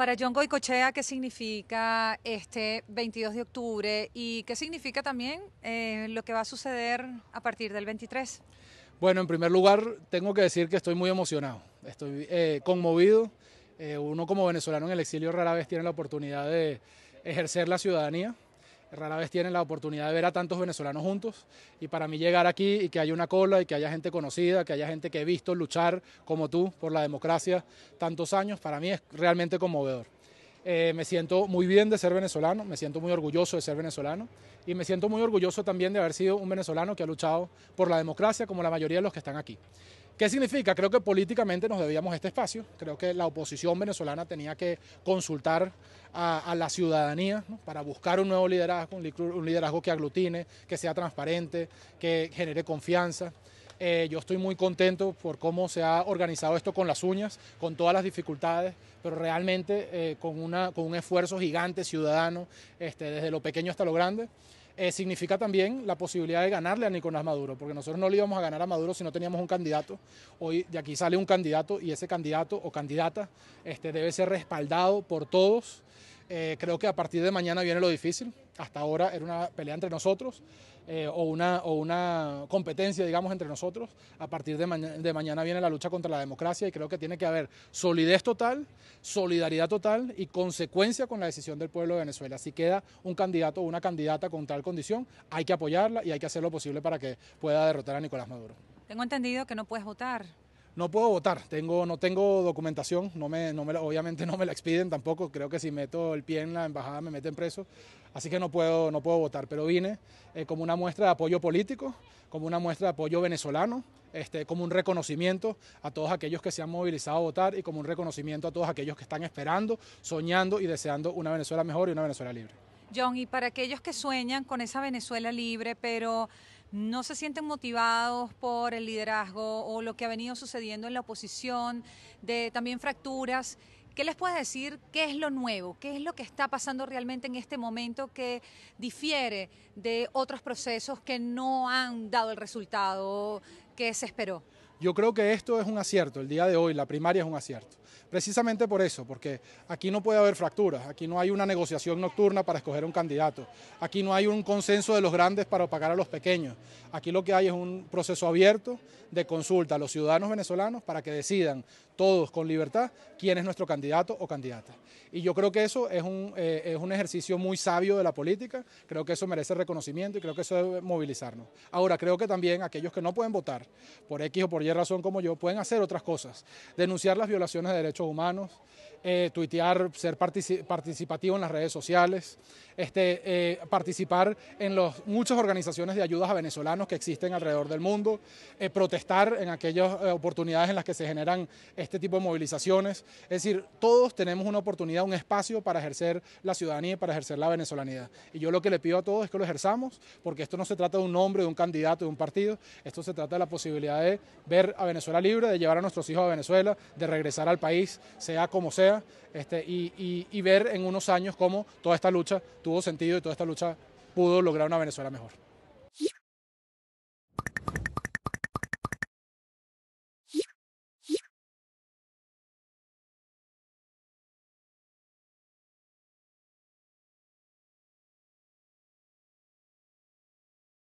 Para John Goicochea, ¿qué significa este 22 de octubre y qué significa también eh, lo que va a suceder a partir del 23? Bueno, en primer lugar, tengo que decir que estoy muy emocionado, estoy eh, conmovido. Eh, uno como venezolano en el exilio rara vez tiene la oportunidad de ejercer la ciudadanía rara vez tienen la oportunidad de ver a tantos venezolanos juntos y para mí llegar aquí y que haya una cola y que haya gente conocida, que haya gente que he visto luchar como tú por la democracia tantos años, para mí es realmente conmovedor. Eh, me siento muy bien de ser venezolano, me siento muy orgulloso de ser venezolano y me siento muy orgulloso también de haber sido un venezolano que ha luchado por la democracia como la mayoría de los que están aquí. ¿Qué significa? Creo que políticamente nos debíamos este espacio. Creo que la oposición venezolana tenía que consultar a, la ciudadanía para buscar un nuevo liderazgo, un liderazgo que aglutine, que sea transparente, que genere confianza. Eh, yo estoy muy contento por cómo se ha organizado esto con las uñas, con todas las dificultades, pero realmente eh, con, un esfuerzo gigante ciudadano, este, desde lo pequeño hasta lo grande. Eh, significa también la posibilidad de ganarle a Nicolás Maduro, porque nosotros no le íbamos a ganar a Maduro si no teníamos un candidato. Hoy de aquí sale un candidato y ese candidato o candidata este, debe ser respaldado por todos. Eh, creo que a partir de mañana viene lo difícil hasta ahora era una pelea entre nosotros eh, o, una, o una competencia, digamos, entre nosotros. A partir de, de, mañana viene la lucha contra la democracia y creo que tiene que haber solidez total, solidaridad total y consecuencia con la decisión del pueblo de Venezuela. Si queda un candidato o una candidata con tal condición, hay que apoyarla y hay que hacer lo posible para que pueda derrotar a Nicolás Maduro. Tengo entendido que no puedes votar no puedo votar, tengo, no tengo documentación, no me, no me, obviamente no me la expiden tampoco, creo que si meto el pie en la embajada me meten preso, así que no puedo, no puedo votar, pero vine eh, como una muestra de apoyo político, como una muestra de apoyo venezolano, este, como un reconocimiento a todos aquellos que se han movilizado a votar y como un reconocimiento a todos aquellos que están esperando, soñando y deseando una Venezuela mejor y una Venezuela libre. John, y para aquellos que sueñan con esa Venezuela libre, pero no se sienten motivados por el liderazgo o lo que ha venido sucediendo en la oposición, de también fracturas. ¿Qué les puede decir? ¿Qué es lo nuevo? ¿Qué es lo que está pasando realmente en este momento que difiere de otros procesos que no han dado el resultado que se esperó? Yo creo que esto es un acierto, el día de hoy la primaria es un acierto. Precisamente por eso, porque aquí no puede haber fracturas, aquí no hay una negociación nocturna para escoger un candidato, aquí no hay un consenso de los grandes para pagar a los pequeños, aquí lo que hay es un proceso abierto de consulta a los ciudadanos venezolanos para que decidan todos con libertad quién es nuestro candidato o candidata. Y yo creo que eso es un, eh, es un ejercicio muy sabio de la política, creo que eso merece reconocimiento y creo que eso debe movilizarnos. Ahora, creo que también aquellos que no pueden votar por X o por Y, razón como yo, pueden hacer otras cosas, denunciar las violaciones de derechos humanos, eh, tuitear, ser participativo en las redes sociales, este, eh, participar en los, muchas organizaciones de ayudas a venezolanos que existen alrededor del mundo, eh, protestar en aquellas oportunidades en las que se generan este tipo de movilizaciones. Es decir, todos tenemos una oportunidad, un espacio para ejercer la ciudadanía y para ejercer la venezolanidad. Y yo lo que le pido a todos es que lo ejerzamos, porque esto no se trata de un nombre, de un candidato, de un partido, esto se trata de la posibilidad de ver a Venezuela libre, de llevar a nuestros hijos a Venezuela, de regresar al país, sea como sea, este, y ver en unos años cómo toda esta lucha tuvo sentido y toda esta lucha pudo lograr una Venezuela mejor.